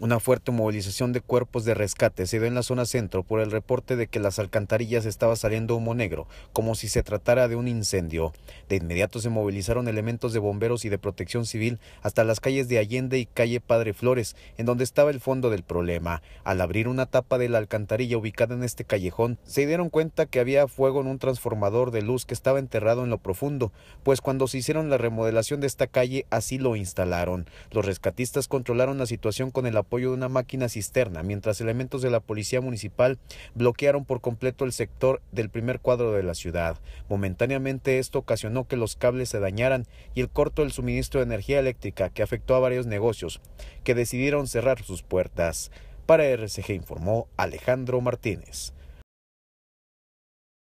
Una fuerte movilización de cuerpos de rescate se dio en la zona centro por el reporte de que las alcantarillas estaba saliendo humo negro, como si se tratara de un incendio. De inmediato se movilizaron elementos de bomberos y de protección civil hasta las calles de Allende y calle Padre Flores, en donde estaba el fondo del problema. Al abrir una tapa de la alcantarilla ubicada en este callejón, se dieron cuenta que había fuego en un transformador de luz que estaba enterrado en lo profundo, pues cuando se hicieron la remodelación de esta calle así lo instalaron. Los rescatistas controlaron la situación con el apoyo de una máquina cisterna, mientras elementos de la policía municipal bloquearon por completo el sector del primer cuadro de la ciudad. Momentáneamente esto ocasionó que los cables se dañaran y el corto del suministro de energía eléctrica que afectó a varios negocios, que decidieron cerrar sus puertas. Para RCG informó Alejandro Martínez.